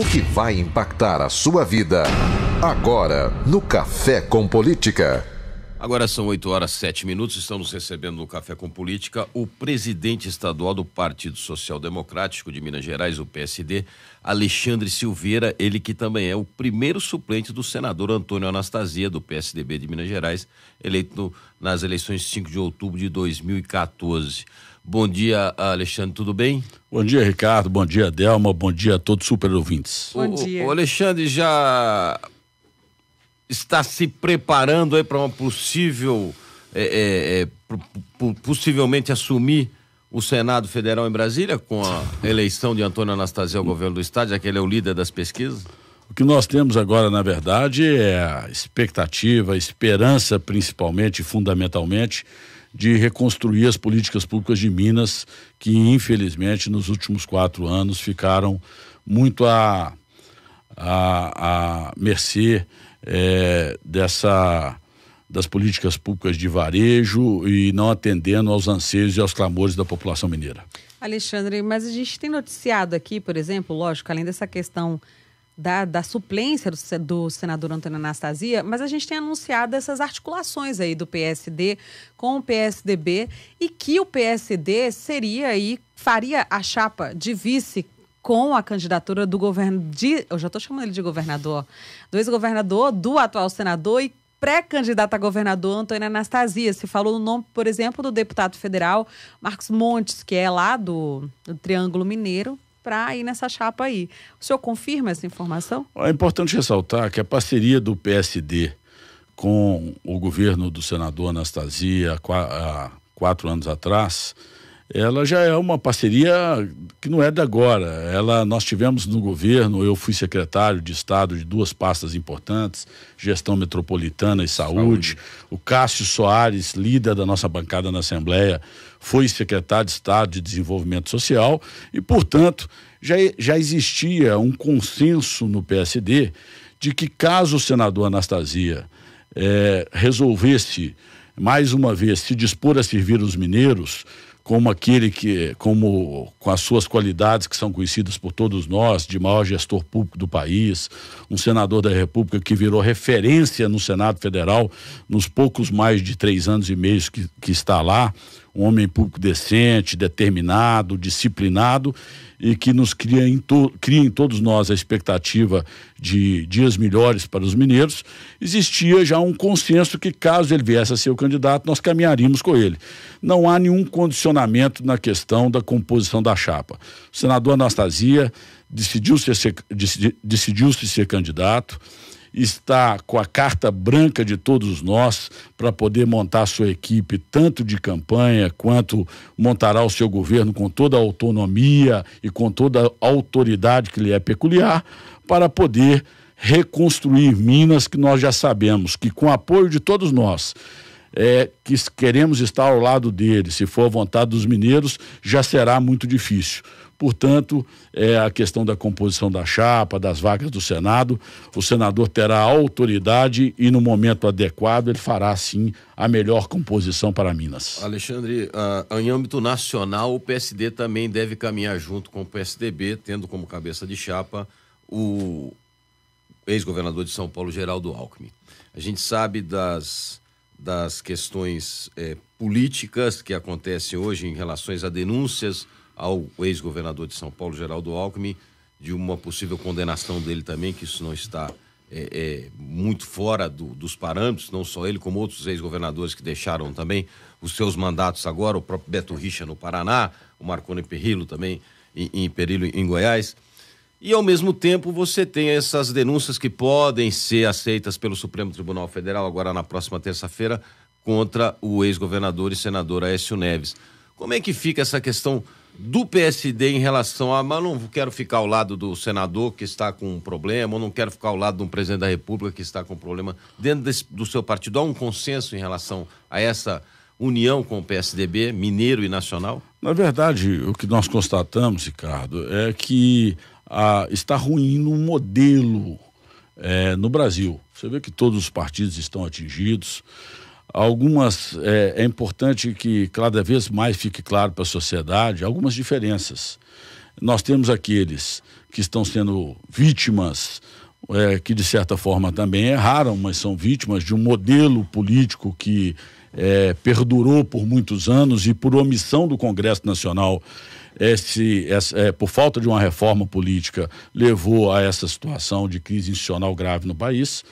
O que vai impactar a sua vida. Agora, no Café com Política. Agora são 8 horas 7 minutos. Estamos recebendo no Café com Política o presidente estadual do Partido Social Democrático de Minas Gerais, o PSD, Alexandre Silveira, ele que também é o primeiro suplente do senador Antônio Anastasia, do PSDB de Minas Gerais, eleito nas eleições de 5 de outubro de 2014. Bom dia, Alexandre, tudo bem? Bom dia, Ricardo. Bom dia, Delma. Bom dia a todos os super ouvintes. Bom dia. O, o Alexandre já está se preparando aí para uma possível, é, é, é possivelmente assumir o Senado Federal em Brasília com a eleição de Antônio Anastasia ao governo do estado, já que ele é o líder das pesquisas? O que nós temos agora, na verdade, é a expectativa, a esperança, principalmente, fundamentalmente, de reconstruir as políticas públicas de Minas, que infelizmente nos últimos quatro anos ficaram muito à, à, à mercê é, dessa das políticas públicas de varejo e não atendendo aos anseios e aos clamores da população mineira. Alexandre, mas a gente tem noticiado aqui, por exemplo, lógico, além dessa questão da, da suplência do, do, senador Antônio Anastasia, mas a gente tem anunciado essas articulações aí do PSD com o PSDB e que o PSD seria aí, faria a chapa de vice com a candidatura do governo de, eu já estou chamando ele de governador, do ex-governador, do atual senador e pré-candidato a governador Antônio Anastasia. Se falou no nome, por exemplo, do deputado federal Marcos Montes, que é lá do, do Triângulo Mineiro, para ir nessa chapa aí. O senhor confirma essa informação? É importante ressaltar que a parceria do PSD com o governo do senador Anastasia há quatro anos atrás ela já é uma parceria que não é da agora. Ela, nós tivemos no governo, eu fui secretário de Estado de duas pastas importantes, gestão metropolitana e saúde. saúde. O Cássio Soares, líder da nossa bancada na Assembleia, foi secretário de Estado de Desenvolvimento Social e, portanto, já, já existia um consenso no PSD de que caso o senador Anastasia é, resolvesse, mais uma vez, se dispor a servir os mineiros, como aquele que, como com as suas qualidades que são conhecidas por todos nós, de maior gestor público do país, um senador da República que virou referência no Senado Federal nos poucos mais de três anos e meio que, que está lá, um homem público decente, determinado, disciplinado e que nos cria em, to, cria em todos nós a expectativa de dias melhores para os mineiros, existia já um consenso que, caso ele viesse a ser o candidato, nós caminharíamos com ele. Não há nenhum condicionamento na questão da composição da chapa. O senador Anastasia decidiu-se ser, decidiu -se ser candidato está com a carta branca de todos nós para poder montar sua equipe, tanto de campanha quanto montará o seu governo com toda a autonomia e com toda a autoridade que lhe é peculiar, para poder reconstruir Minas, que nós já sabemos que, com o apoio de todos nós, é, que queremos estar ao lado dele, se for a vontade dos mineiros, já será muito difícil. Portanto, é a questão da composição da chapa, das vagas do Senado, o senador terá autoridade e no momento adequado ele fará sim a melhor composição para Minas. Alexandre, uh, em âmbito nacional, o PSD também deve caminhar junto com o PSDB, tendo como cabeça de chapa o ex-governador de São Paulo, Geraldo Alckmin. A gente sabe das, das questões eh, políticas que acontecem hoje em relação a denúncias ao ex-governador de São Paulo, Geraldo Alckmin, de uma possível condenação dele também, que isso não está é, é, muito fora do, dos parâmetros, não só ele, como outros ex-governadores que deixaram também os seus mandatos agora, o próprio Beto Richa no Paraná, o Marconi Perillo também em, em Perillo em Goiás. E ao mesmo tempo você tem essas denúncias que podem ser aceitas pelo Supremo Tribunal Federal agora na próxima terça-feira contra o ex-governador e senador Aécio Neves. Como é que fica essa questão do PSD em relação a, mas não quero ficar ao lado do senador que está com um problema, ou não quero ficar ao lado de um presidente da República que está com um problema dentro desse, do seu partido. Há um consenso em relação a essa união com o PSDB, mineiro e nacional? Na verdade, o que nós constatamos, Ricardo, é que ah, está ruindo um modelo é, no Brasil. Você vê que todos os partidos estão atingidos algumas é, é, importante que cada vez mais fique claro para a sociedade algumas diferenças. Nós temos aqueles que estão sendo vítimas, é, que de certa forma também erraram, mas são vítimas de um modelo político que é, perdurou por muitos anos e por omissão do Congresso Nacional. Esse, é, por falta de uma reforma política, levou a essa situação de crise institucional grave no país.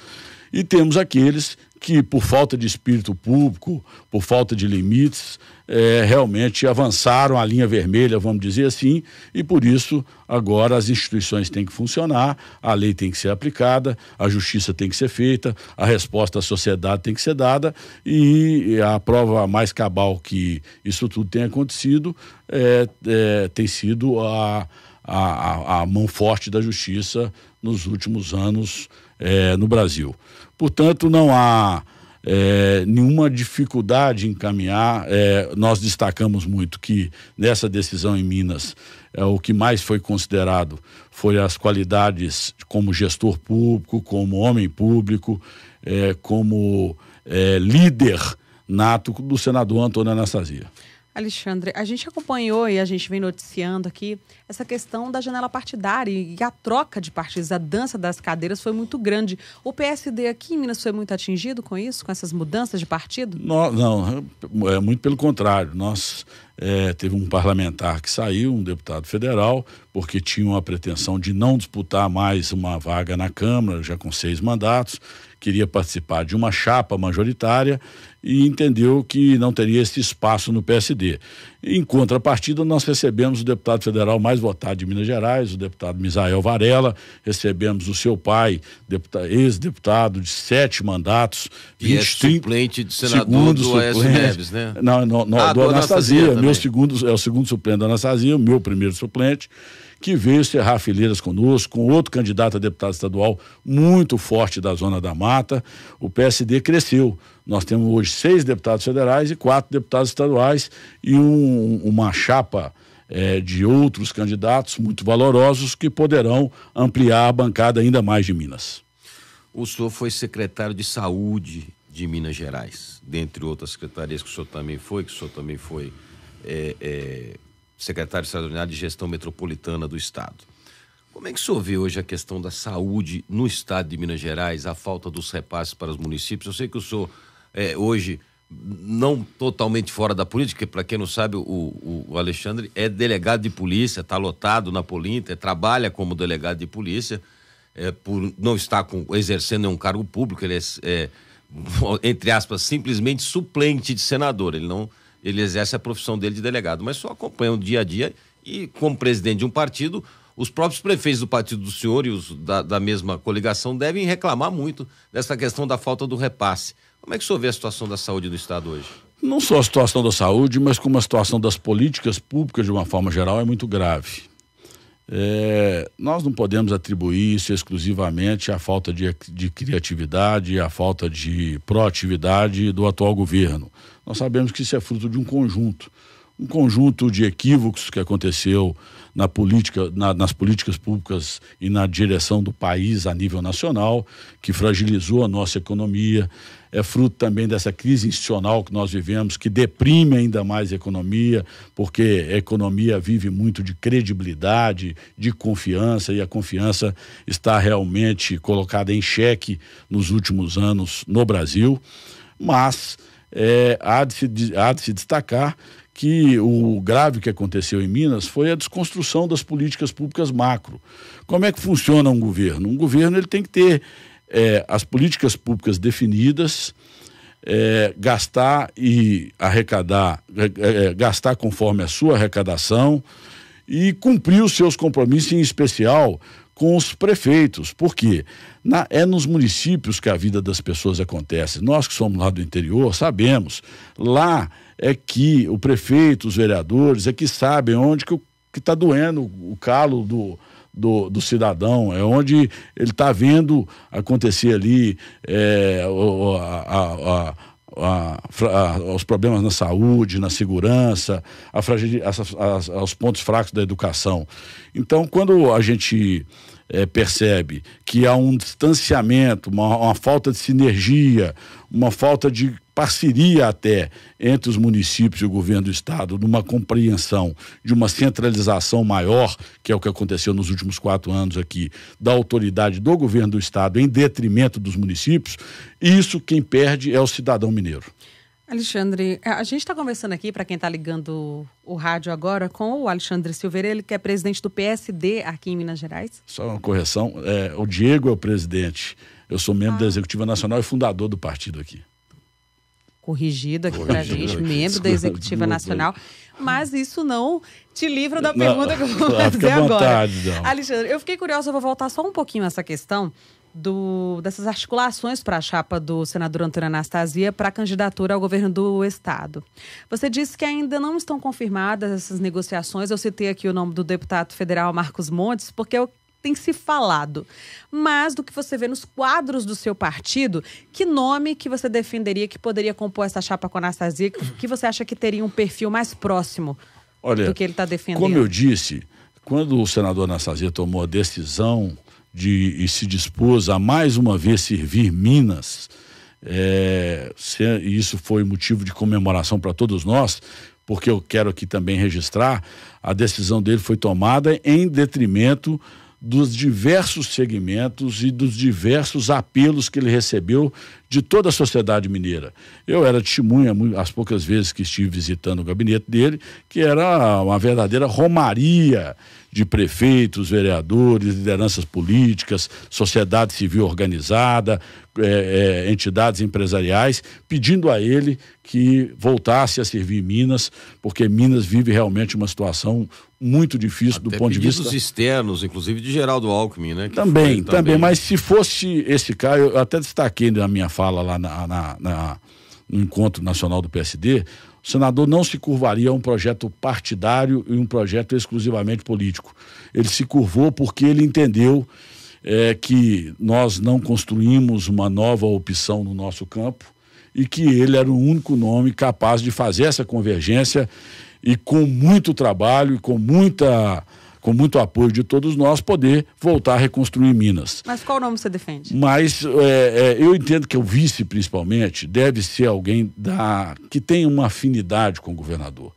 E temos aqueles que por falta de espírito público, por falta de limites, é, realmente avançaram a linha vermelha, vamos dizer assim, e por isso agora as instituições têm que funcionar, a lei tem que ser aplicada, a justiça tem que ser feita, a resposta à sociedade tem que ser dada e a prova mais cabal que isso tudo tem acontecido é, é, tem sido a, a, a mão forte da justiça nos últimos anos é, no Brasil. Portanto, não há é, nenhuma dificuldade em caminhar. É, nós destacamos muito que nessa decisão em Minas, é, o que mais foi considerado foi as qualidades como gestor público, como homem público, é, como é, líder nato do senador Antônio Anastasia. Alexandre, a gente acompanhou e a gente vem noticiando aqui essa questão da janela partidária e a troca de partidos, a dança das cadeiras foi muito grande. O PSD aqui em Minas foi muito atingido com isso, com essas mudanças de partido? Não, não é muito pelo contrário. Nós é, teve um parlamentar que saiu, um deputado federal, porque tinha uma pretensão de não disputar mais uma vaga na Câmara, já com seis mandatos, queria participar de uma chapa majoritária e entendeu que não teria esse espaço no PSD. Em contrapartida, nós recebemos o deputado federal mais mais votado de Minas Gerais, o deputado Misael Varela. Recebemos o seu pai, ex-deputado de sete mandatos. 20, e é suplente de senador segundo do Aécio Neves, né? Não, não, não ah, do, Anastasia. Anastasia meu segundo, é o segundo suplente da Anastasia, o meu primeiro suplente que veio cerrar fileiras conosco, com outro candidato a deputado estadual muito forte da Zona da Mata. O PSD cresceu. Nós temos hoje seis deputados federais e quatro deputados estaduais e um, uma chapa é, de outros candidatos muito valorosos que poderão ampliar a bancada ainda mais de Minas. O senhor foi secretário de saúde de Minas Gerais, dentre outras secretarias que o senhor também foi, que o senhor também foi é, é, secretário extraordinário de gestão metropolitana do Estado. Como é que o senhor vê hoje a questão da saúde no estado de Minas Gerais, a falta dos repasses para os municípios? Eu sei que o senhor é, hoje não totalmente fora da política, para quem não sabe, o, o, Alexandre é delegado de polícia, está lotado na Polinta, trabalha como delegado de polícia, é, por não estar com, exercendo nenhum cargo público, ele é, é, entre aspas, simplesmente suplente de senador, ele não ele exerce a profissão dele de delegado, mas só acompanha o dia a dia e, como presidente de um partido, os próprios prefeitos do partido do senhor e os da, da mesma coligação devem reclamar muito dessa questão da falta do repasse. Como é que o senhor vê a situação da saúde do Estado hoje? Não só a situação da saúde, mas como a situação das políticas públicas de uma forma geral é muito grave. É, nós não podemos atribuir isso exclusivamente à falta de, de criatividade, à falta de proatividade do atual governo. Nós sabemos que isso é fruto de um conjunto um conjunto de equívocos que aconteceu na política, na, nas políticas públicas e na direção do país a nível nacional, que fragilizou a nossa economia. É fruto também dessa crise institucional que nós vivemos, que deprime ainda mais a economia, porque a economia vive muito de credibilidade, de confiança, e a confiança está realmente colocada em xeque nos últimos anos no Brasil. Mas é, há, de se, há de se destacar que o grave que aconteceu em Minas foi a desconstrução das políticas públicas macro. Como é que funciona um governo? Um governo ele tem que ter é, as políticas públicas definidas, é, gastar e arrecadar, é, é gastar conforme a sua arrecadação e cumprir os seus compromissos, em especial com os prefeitos, porque na, é nos municípios que a vida das pessoas acontece. Nós que somos lá do interior sabemos, lá é que o prefeito, os vereadores, é que sabem onde que está doendo o calo do, do, do, cidadão, é onde ele está vendo acontecer ali é, a, a, a, os problemas na saúde, na segurança, a as, os pontos fracos da educação. Então, quando a gente é, percebe que há um distanciamento, uma, uma falta de sinergia, uma falta de parceria até entre os municípios e o governo do estado, numa compreensão de uma centralização maior, que é o que aconteceu nos últimos quatro anos aqui, da autoridade do governo do estado em detrimento dos municípios, isso quem perde é o cidadão mineiro. Alexandre, é, a gente está conversando aqui, para quem está ligando o rádio agora, com o Alexandre Silveira, ele que é presidente do PSD aqui em Minas Gerais. Só uma correção, é, o Diego é o presidente, eu sou membro ah. da Executiva Nacional e fundador do partido aqui. Corrigido aqui para a gente, membro da Executiva Nacional. Mas isso não te livra da pergunta não, que eu vou fazer agora. Vontade, então. Alexandre, eu fiquei curiosa, eu vou voltar só um pouquinho essa questão do, dessas articulações para a chapa do senador Antônio Anastasia para a candidatura ao governo do Estado. Você disse que ainda não estão confirmadas essas negociações. Eu citei aqui o nome do deputado federal Marcos Montes, porque é tem se falado, mas do que você vê nos quadros do seu partido, que nome que você defenderia que poderia compor essa chapa com a Anastasia, que você acha que teria um perfil mais próximo Olha, do que ele está defendendo? Como eu disse, quando o senador Anastasia tomou a decisão de, e se dispôs a mais uma vez servir Minas. É, se, isso foi motivo de comemoração para todos nós, porque eu quero aqui também registrar, a decisão dele foi tomada em detrimento dos diversos segmentos e dos diversos apelos que ele recebeu de toda a sociedade mineira. Eu era testemunha as poucas vezes que estive visitando o gabinete dele, que era uma verdadeira romaria de prefeitos, vereadores, lideranças políticas, sociedade civil organizada, é, é, entidades empresariais, pedindo a ele que voltasse a servir Minas, porque Minas vive realmente uma situação muito difícil Até do ponto de vista. dos externos, inclusive de Geraldo Alckmin, né? Também, foi, também, também, mas se fosse esse cara, eu até destaquei na minha fala lá na, na, na no Encontro Nacional do PSD, o senador não se curvaria a um projeto partidário e um projeto exclusivamente político. Ele se curvou porque ele entendeu é, que nós não construímos uma nova opção no nosso campo e que ele era o único nome capaz de fazer essa convergência e com muito trabalho e com muita com muito apoio de todos nós, poder voltar a reconstruir Minas. Mas qual nome você defende? Mas é, é, eu entendo que o vice, principalmente, deve ser alguém da, que tem uma afinidade com o governador.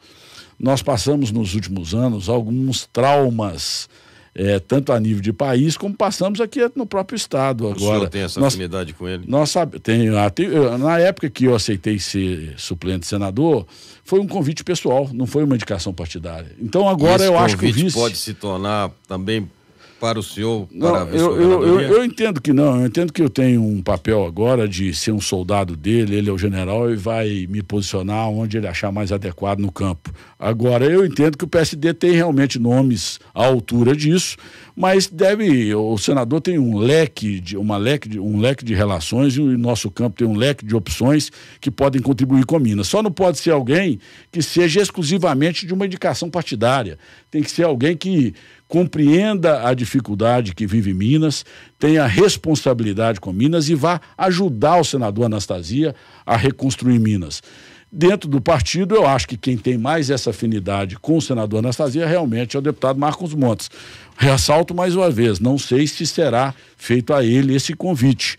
Nós passamos nos últimos anos alguns traumas é, tanto a nível de país, como passamos aqui no próprio Estado agora. O senhor tem essa afinidade com ele? Nós sabemos tenho, ah, na época que eu aceitei ser suplente senador, foi um convite pessoal, não foi uma indicação partidária. Então agora Esse eu acho que o vice... pode se tornar também para o senhor? Não, para eu, eu, eu, eu, entendo que não. Eu entendo que eu tenho um papel agora de ser um soldado dele. Ele é o general e vai me posicionar onde ele achar mais adequado no campo. Agora, eu entendo que o PSD tem realmente nomes à altura disso, mas deve. O senador tem um leque de, uma leque de, um leque de relações e o nosso campo tem um leque de opções que podem contribuir com Minas. Só não pode ser alguém que seja exclusivamente de uma indicação partidária. Tem que ser alguém que compreenda a dificuldade que vive Minas, tenha responsabilidade com Minas e vá ajudar o senador Anastasia a reconstruir Minas. Dentro do partido, eu acho que quem tem mais essa afinidade com o senador Anastasia realmente é o deputado Marcos Montes. Ressalto mais uma vez: não sei se será feito a ele esse convite.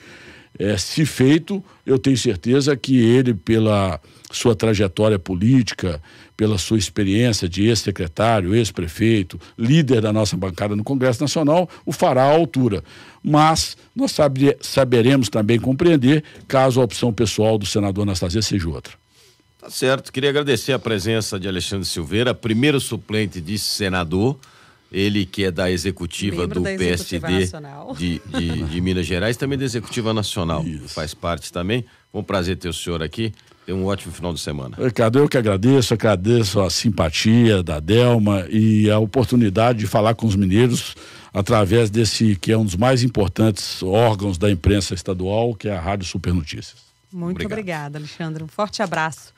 É, se feito, eu tenho certeza que ele, pela sua trajetória política, pela sua experiência de ex-secretário, ex-prefeito, líder da nossa bancada no Congresso Nacional, o fará à altura. Mas nós sabe, saberemos também compreender caso a opção pessoal do senador Anastasia seja outra. Tá certo. Queria agradecer a presença de Alexandre Silveira, primeiro suplente de senador. Ele que é da executiva Membro do da executiva PSD de, de, de, Minas Gerais, também da executiva nacional, Isso. faz parte também. Foi um prazer ter o senhor aqui. Tenha é um ótimo final de semana. Ricardo, é, eu que agradeço, agradeço a simpatia da Delma e a oportunidade de falar com os mineiros através desse que é um dos mais importantes órgãos da imprensa estadual, que é a Rádio Super Notícias. Muito obrigada, Alexandre. Um forte abraço.